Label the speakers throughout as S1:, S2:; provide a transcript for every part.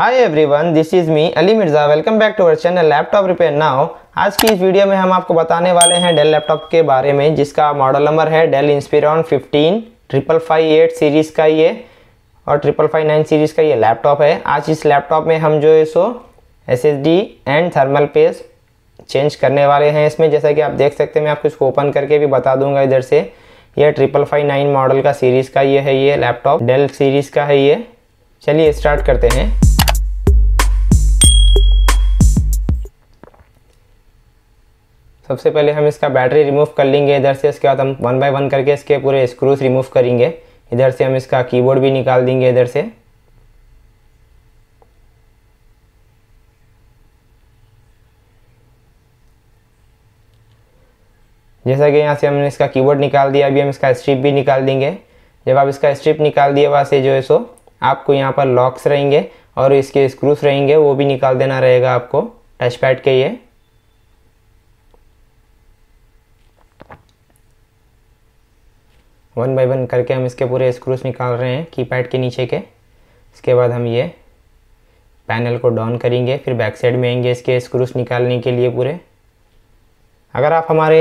S1: hi everyone this is me Ali Mirza welcome back to our channel laptop repair now आज की इस video में हम आपको बताने वाले हैं डेल लैपटॉप के बारे में जिसका मॉडल नंबर है Dell Inspiron 15 triple five eight series का ये और ट्रिपल फाइव नाइन सीरीज़ का ये लैपटॉप है आज इस लैपटॉप में हम जो है सो S and thermal paste change करने वाले हैं इसमें जैसा कि आप देख सकते हैं मैं आपको इसको ओपन करके भी बता दूंगा इधर से यह ट्रिपल फाइव नाइन मॉडल का सीरीज़ का ये है ये लैपटॉप डेल सीरीज़ का है ये चलिए स्टार्ट करते हैं सबसे पहले हम इसका बैटरी रिमूव कर लेंगे इधर से इसके बाद हम वन बाय वन करके इसके पूरे स्क्रूज रिमूव करेंगे इधर से हम इसका कीबोर्ड भी निकाल देंगे इधर से जैसा कि यहाँ से हमने इसका कीबोर्ड निकाल दिया अभी हम इसका स्ट्रिप भी निकाल देंगे जब आप इसका स्ट्रिप निकाल दिए वहाँ से जो है सो आपको यहाँ पर लॉक्स रहेंगे और इसके स्क्रूस रहेंगे वो भी निकाल देना रहेगा आपको टच पैड के ये वन बाई वन करके हम इसके पूरे स्क्रूज निकाल रहे हैं कीपैड के नीचे के इसके बाद हम ये पैनल को डाउन करेंगे फिर बैक साइड में आएंगे इसके स्क्रूज निकालने के लिए पूरे अगर आप हमारे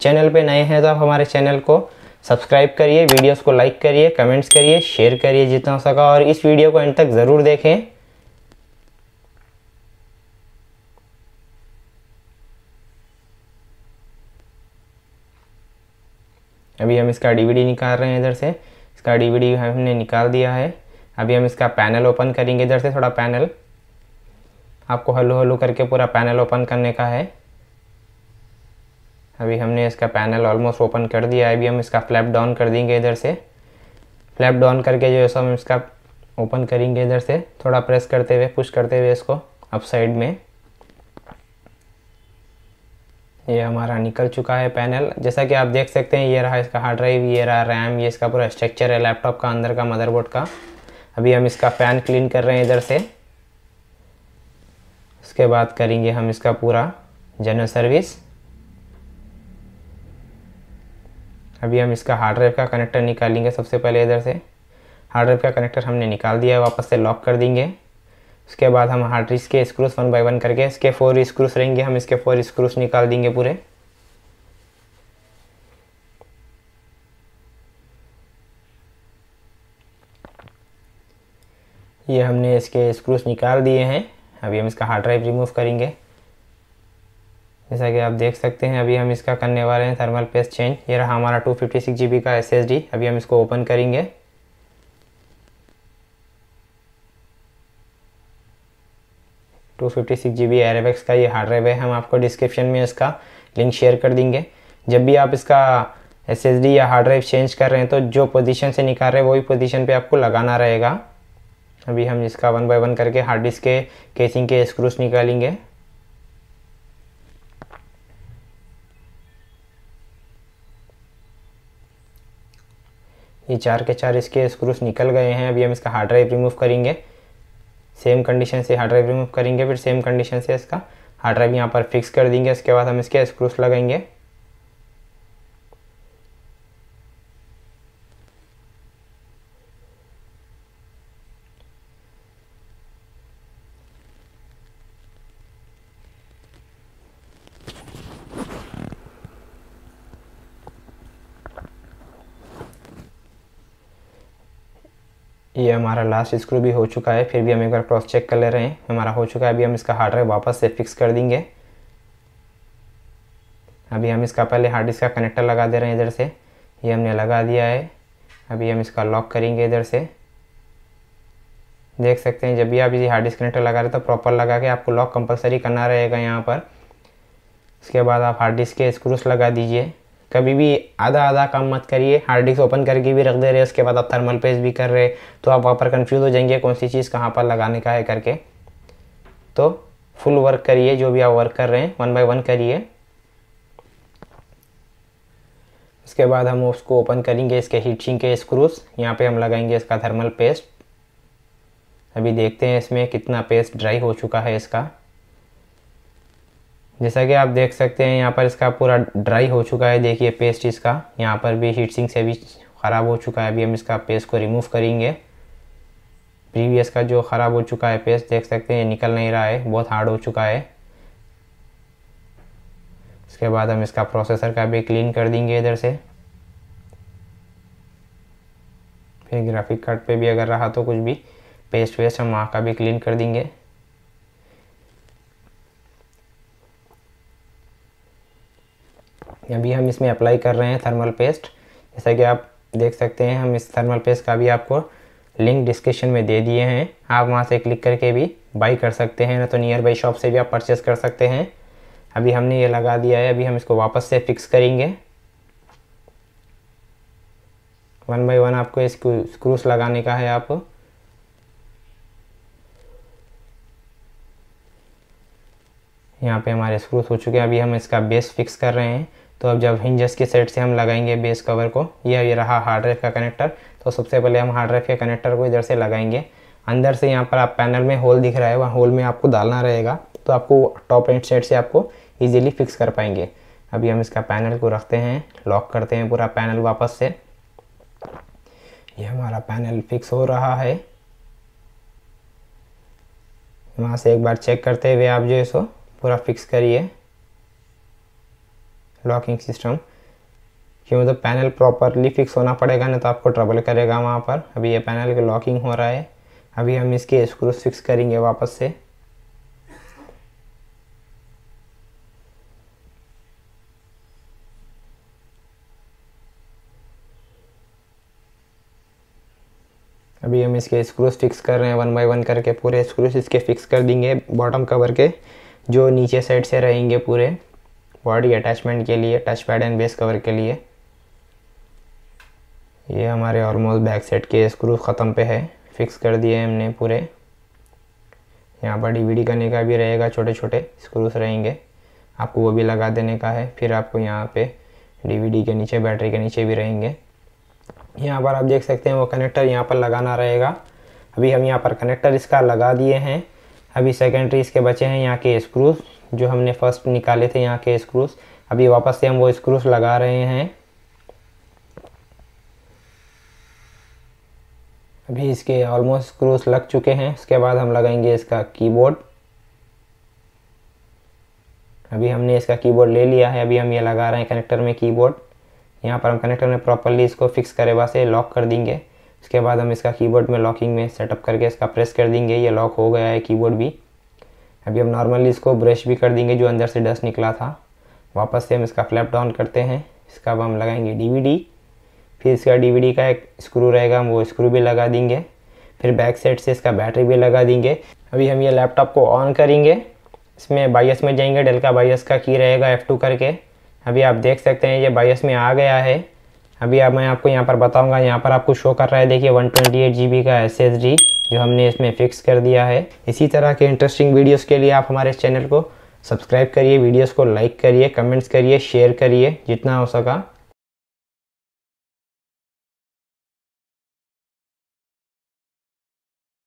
S1: चैनल पे नए हैं तो आप हमारे चैनल को सब्सक्राइब करिए वीडियोस को लाइक करिए कमेंट्स करिए शेयर करिए जितना हो सका और इस वीडियो को एंड तक ज़रूर देखें अभी हम इसका डीवीडी निकाल रहे हैं इधर से इसका डीवीडी हमने निकाल दिया है अभी हम इसका पैनल ओपन करेंगे इधर से थोड़ा पैनल आपको हलो हलो करके पूरा पैनल ओपन करने का है अभी हमने इसका पैनल ऑलमोस्ट ओपन कर दिया है अभी हम इसका फ्लैप डाउन कर देंगे इधर से फ्लैप डाउन करके जो है सो हम इसका ओपन करेंगे इधर से थोड़ा प्रेस करते हुए पुश करते हुए इसको अप साइड में ये हमारा निकल चुका है पैनल जैसा कि आप देख सकते हैं ये रहा इसका हार्ड ड्राइव ये रहा रैम ये इसका पूरा स्ट्रक्चर है लैपटॉप का अंदर का मदरबोर्ड का अभी हम इसका फैन क्लीन कर रहे हैं इधर से उसके बाद करेंगे हम इसका पूरा जनरल सर्विस अभी हम इसका हार्ड ड्राइव का कनेक्टर निकालेंगे सबसे पहले इधर से हार्ड ड्राइव का कनेक्टर हमने निकाल दिया वापस से लॉक कर देंगे उसके बाद हम हार्ड डिस्क के स्क्रूस वन बाई वन करके इसके फोर स्क्रूस रहेंगे हम इसके फोर स्क्रूस निकाल देंगे पूरे ये हमने इसके स्क्रूस निकाल दिए हैं अभी हम इसका हार्ड ड्राइव रिमूव करेंगे जैसा कि आप देख सकते हैं अभी हम इसका करने वाले हैं थर्मल पेस्ट चेंज ये रहा हमारा two fifty six G B का एस एस डी अभी हम इसको ओपन करेंगे two fifty six G B का ये हार्ड ड्राइव है हम आपको डिस्क्रिप्शन में इसका लिंक शेयर कर देंगे जब भी आप इसका एस एस डी या हार्ड ड्राइव चेंज कर रहे हैं तो जो पोजीशन से निकाल रहे हैं वही पोजीशन पे आपको लगाना रहेगा अभी हम इसका वन बाय वन करके हार्ड डिस्क के केसिंग के स्क्रूस निकालेंगे ये चार के चार इसके स्क्रूस निकल गए हैं अभी हम इसका हार्ड ड्राइव रिमूव करेंगे सेम कंडीशन से हार्ड ड्राइव रिमूव करेंगे फिर सेम कंडीशन से इसका हार्ड ड्राइव यहाँ पर फिक्स कर देंगे इसके बाद हम इसके स्क्रूस लगाएंगे ये हमारा लास्ट स्क्रू भी हो चुका है फिर भी हम एक बार क्रॉस चेक कर ले रहे हैं हमारा हो चुका है अभी हम इसका हार्डवेयर वापस से फिक्स कर देंगे अभी हम इसका पहले हार्ड डिस्क का कनेक्टर लगा दे रहे हैं इधर से ये हमने लगा दिया है अभी हम इसका लॉक करेंगे इधर से देख सकते हैं जब भी आप ये हार्ड डिस्क कनेक्टर लगा रहे तो प्रॉपर लगा के आपको लॉक कंपलसरी करना रहेगा यहाँ पर उसके बाद आप हार्ड डिस्क के स्क्रूस लगा दीजिए कभी भी आधा आधा काम मत करिए हार्ड डिस्क ओपन करके भी रख दे रहे उसके बाद आप थर्मल पेस्ट भी कर रहे तो आप वहाँ पर कन्फ्यूज़ हो जाएंगे कौन सी चीज़ कहाँ पर लगाने का है करके तो फुल वर्क करिए जो भी आप वर्क कर रहे हैं वन बाय वन करिए उसके बाद हम उसको ओपन करेंगे इसके हीटिंग के स्क्रूज यहाँ पे हम लगाएंगे इसका थर्मल पेस्ट अभी देखते हैं इसमें कितना पेस्ट ड्राई हो चुका है इसका जैसा कि आप देख सकते हैं यहाँ पर इसका पूरा ड्राई हो चुका है देखिए पेस्ट इसका यहाँ पर भी हीट सिंक से भी ख़राब हो चुका है अभी हम इसका पेस्ट को रिमूव करेंगे प्रीवियस का जो ख़राब हो चुका है पेस्ट देख सकते हैं निकल नहीं रहा है बहुत हार्ड हो चुका है इसके बाद हम इसका प्रोसेसर का भी क्लीन कर देंगे इधर से फिर ग्राफिक कार्ड पे भी अगर रहा तो कुछ भी पेस्ट वेस्ट हम वहाँ का भी क्लीन कर देंगे अभी हम इसमें अप्लाई कर रहे हैं थर्मल पेस्ट जैसा कि आप देख सकते हैं हम इस थर्मल पेस्ट का भी आपको लिंक डिस्क्रिप्शन में दे दिए हैं आप वहाँ से क्लिक करके भी बाई कर सकते हैं ना तो नियर बाई शॉप से भी आप परचेस कर सकते हैं अभी हमने ये लगा दिया है अभी हम इसको वापस से फिक्स करेंगे वन बाई वन आपको इसको स्क्रूस लगाने का है आप यहाँ पे हमारे स्क्रूस हो चुके हैं अभी हम इसका बेस फिक्स कर रहे हैं तो अब जब हिंजस के सेट से हम लगाएंगे बेस कवर को यह ये रहा हार्ड ड्राइव का कनेक्टर तो सबसे पहले हम हार्ड ड्राइव के कनेक्टर को इधर से लगाएंगे अंदर से यहाँ पर आप पैनल में होल दिख रहा है वहाँ होल में आपको डालना रहेगा तो आपको टॉप एंड सेट से आपको ईजिली फिक्स कर पाएंगे अभी हम इसका पैनल को रखते हैं लॉक करते हैं पूरा पैनल वापस से ये हमारा पैनल फिक्स हो रहा है वहाँ से एक बार चेक करते हुए आप जो है सो पूरा फिक्स करिए लॉकिंग सिस्टम क्यों तो मतलब पैनल प्रॉपरली फिक्स होना पड़ेगा ना तो आपको ट्रबल करेगा वहाँ पर अभी ये पैनल की लॉकिंग हो रहा है अभी हम इसके स्क्रू फिक्स करेंगे वापस से अभी हम इसके स्क्रूज फिक्स कर रहे हैं वन बाय वन करके पूरे स्क्रूज इसके फिक्स कर देंगे बॉटम कवर के जो नीचे साइड से रहेंगे पूरे बॉडी अटैचमेंट के लिए touch pad and base cover के लिए ये हमारे ऑलमोस्ट बैक सेट के स्क्रू ख़त्म पे है फिक्स कर दिए हमने पूरे यहाँ पर डीवीडी करने का भी रहेगा छोटे छोटे स्क्रूस रहेंगे आपको वो भी लगा देने का है फिर आपको यहाँ पे डीवीडी के नीचे बैटरी के नीचे भी रहेंगे यहाँ पर आप देख सकते हैं वो कनेक्टर यहाँ पर लगाना रहेगा अभी हम यहाँ पर कनेक्टर इसका लगा दिए हैं अभी सेकेंडरी इसके बचे हैं यहाँ के स्क्रूज जो हमने फर्स्ट निकाले थे यहाँ के स्क्रूस अभी वापस से हम वो स्क्रूस लगा रहे हैं अभी इसके ऑलमोस्ट स्क्रूस लग चुके हैं इसके बाद हम लगाएंगे इसका कीबोर्ड अभी हमने इसका कीबोर्ड ले लिया है अभी हम ये लगा रहे हैं कनेक्टर में कीबोर्ड यहाँ पर हम कनेक्टर में प्रॉपरली इसको फिक्स करे वहाँ से लॉक कर देंगे उसके बाद हम इसका कीबोर्ड में लॉकिंग में सेटअप करके इसका प्रेस कर देंगे ये लॉक हो गया है कीबोर्ड भी अभी हम नॉर्मली इसको ब्रश भी कर देंगे जो अंदर से डस्ट निकला था वापस से हम इसका फ्लैप डाउन करते हैं इसका अब हम लगाएंगे डीवीडी फिर इसका डीवीडी का एक स्क्रू रहेगा हम वो स्क्रू भी लगा देंगे फिर बैक साइड से इसका बैटरी भी लगा देंगे अभी हम ये लैपटॉप को ऑन करेंगे इसमें बायस में जाएंगे डेल का बायस का की रहेगा एफ़ टू करके अभी आप देख सकते हैं ये बायस में आ गया है अभी अब मैं आपको यहाँ पर बताऊँगा यहाँ पर आपको शो कर रहा है देखिए one twenty eight G B का एस एस डी जो हमने इसमें फिक्स कर दिया है इसी तरह के इंटरेस्टिंग वीडियोस के लिए आप हमारे चैनल को सब्सक्राइब करिए वीडियोस को लाइक करिए कमेंट्स करिए शेयर करिए जितना हो सका